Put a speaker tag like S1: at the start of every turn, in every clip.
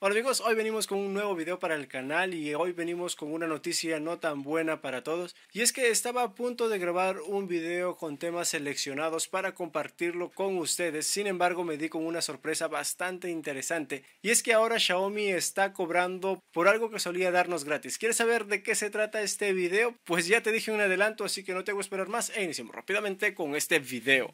S1: Hola amigos, hoy venimos con un nuevo video para el canal y hoy venimos con una noticia no tan buena para todos y es que estaba a punto de grabar un video con temas seleccionados para compartirlo con ustedes sin embargo me di con una sorpresa bastante interesante y es que ahora Xiaomi está cobrando por algo que solía darnos gratis ¿Quieres saber de qué se trata este video? Pues ya te dije un adelanto así que no te hago esperar más e iniciamos rápidamente con este video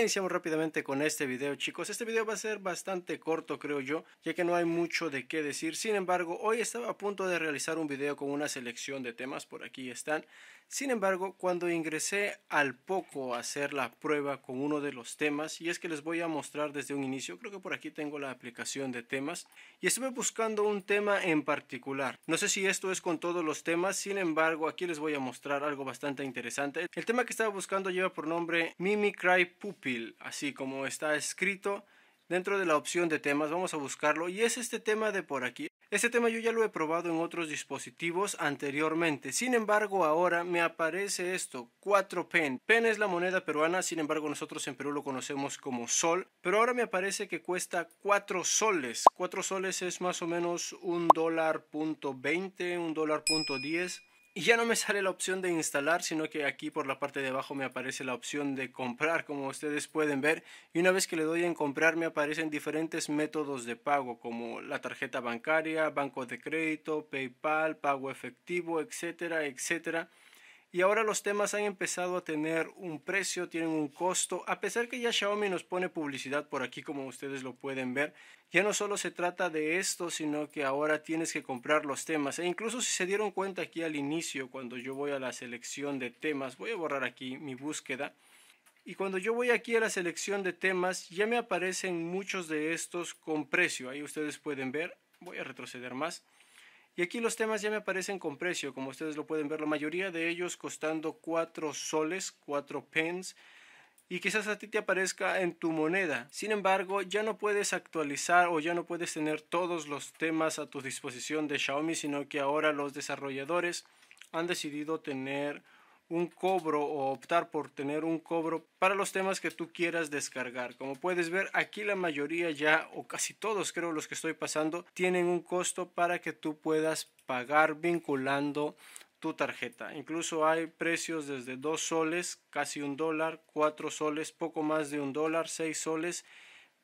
S1: iniciamos rápidamente con este video chicos. Este video va a ser bastante corto creo yo, ya que no hay mucho de qué decir. Sin embargo, hoy estaba a punto de realizar un video con una selección de temas, por aquí están. Sin embargo, cuando ingresé al poco a hacer la prueba con uno de los temas, y es que les voy a mostrar desde un inicio, creo que por aquí tengo la aplicación de temas, y estuve buscando un tema en particular. No sé si esto es con todos los temas, sin embargo, aquí les voy a mostrar algo bastante interesante. El tema que estaba buscando lleva por nombre Mimi Cry Poop así como está escrito dentro de la opción de temas, vamos a buscarlo y es este tema de por aquí. Este tema yo ya lo he probado en otros dispositivos anteriormente, sin embargo ahora me aparece esto, 4 pen. Pen es la moneda peruana, sin embargo nosotros en Perú lo conocemos como sol, pero ahora me aparece que cuesta 4 soles. 4 soles es más o menos un dólar punto 20, un dólar punto 10. Y ya no me sale la opción de instalar, sino que aquí por la parte de abajo me aparece la opción de comprar, como ustedes pueden ver. Y una vez que le doy en comprar me aparecen diferentes métodos de pago, como la tarjeta bancaria, banco de crédito, PayPal, pago efectivo, etcétera, etcétera y ahora los temas han empezado a tener un precio, tienen un costo, a pesar que ya Xiaomi nos pone publicidad por aquí como ustedes lo pueden ver, ya no solo se trata de esto, sino que ahora tienes que comprar los temas e incluso si se dieron cuenta aquí al inicio cuando yo voy a la selección de temas, voy a borrar aquí mi búsqueda y cuando yo voy aquí a la selección de temas ya me aparecen muchos de estos con precio, ahí ustedes pueden ver, voy a retroceder más y aquí los temas ya me aparecen con precio, como ustedes lo pueden ver, la mayoría de ellos costando 4 soles, 4 pens, y quizás a ti te aparezca en tu moneda. Sin embargo, ya no puedes actualizar o ya no puedes tener todos los temas a tu disposición de Xiaomi, sino que ahora los desarrolladores han decidido tener un cobro o optar por tener un cobro para los temas que tú quieras descargar. Como puedes ver, aquí la mayoría ya, o casi todos creo los que estoy pasando, tienen un costo para que tú puedas pagar vinculando tu tarjeta. Incluso hay precios desde 2 soles, casi un dólar, 4 soles, poco más de un dólar, 6 soles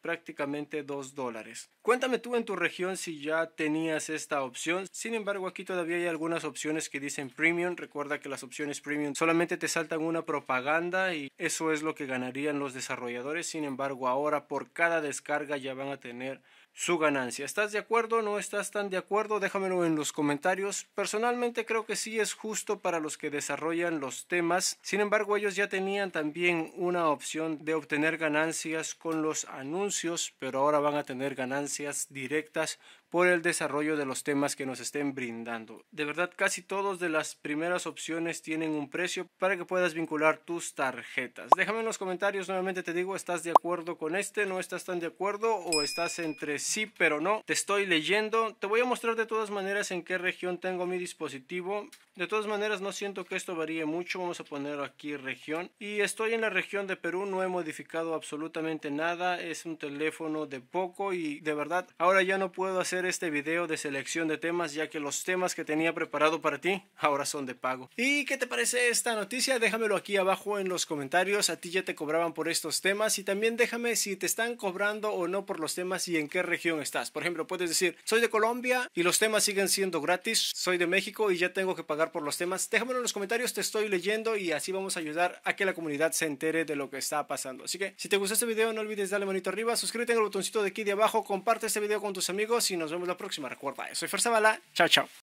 S1: prácticamente 2 dólares. Cuéntame tú en tu región si ya tenías esta opción. Sin embargo, aquí todavía hay algunas opciones que dicen premium. Recuerda que las opciones premium solamente te saltan una propaganda y eso es lo que ganarían los desarrolladores. Sin embargo, ahora por cada descarga ya van a tener su ganancia. ¿Estás de acuerdo? ¿No estás tan de acuerdo? Déjamelo en los comentarios. Personalmente creo que sí es justo para los que desarrollan los temas. Sin embargo, ellos ya tenían también una opción de obtener ganancias con los anuncios pero ahora van a tener ganancias directas por el desarrollo de los temas que nos estén brindando. De verdad, casi todos de las primeras opciones tienen un precio para que puedas vincular tus tarjetas. Déjame en los comentarios, nuevamente te digo, ¿estás de acuerdo con este? ¿No estás tan de acuerdo? ¿O estás entre sí pero no? Te estoy leyendo. Te voy a mostrar de todas maneras en qué región tengo mi dispositivo. De todas maneras, no siento que esto varíe mucho. Vamos a poner aquí región. Y estoy en la región de Perú, no he modificado absolutamente nada. Es un teléfono de poco y de verdad ahora ya no puedo hacer este video de selección de temas ya que los temas que tenía preparado para ti ahora son de pago. ¿Y qué te parece esta noticia? Déjamelo aquí abajo en los comentarios. A ti ya te cobraban por estos temas y también déjame si te están cobrando o no por los temas y en qué región estás. Por ejemplo, puedes decir, soy de Colombia y los temas siguen siendo gratis, soy de México y ya tengo que pagar por los temas. Déjamelo en los comentarios, te estoy leyendo y así vamos a ayudar a que la comunidad se entere de lo que está pasando. Así que si te gustó este video no olvides darle manito arriba suscríbete en el botoncito de aquí de abajo, comparte este video con tus amigos y nos vemos la próxima. Recuerda, soy Fer chao chao.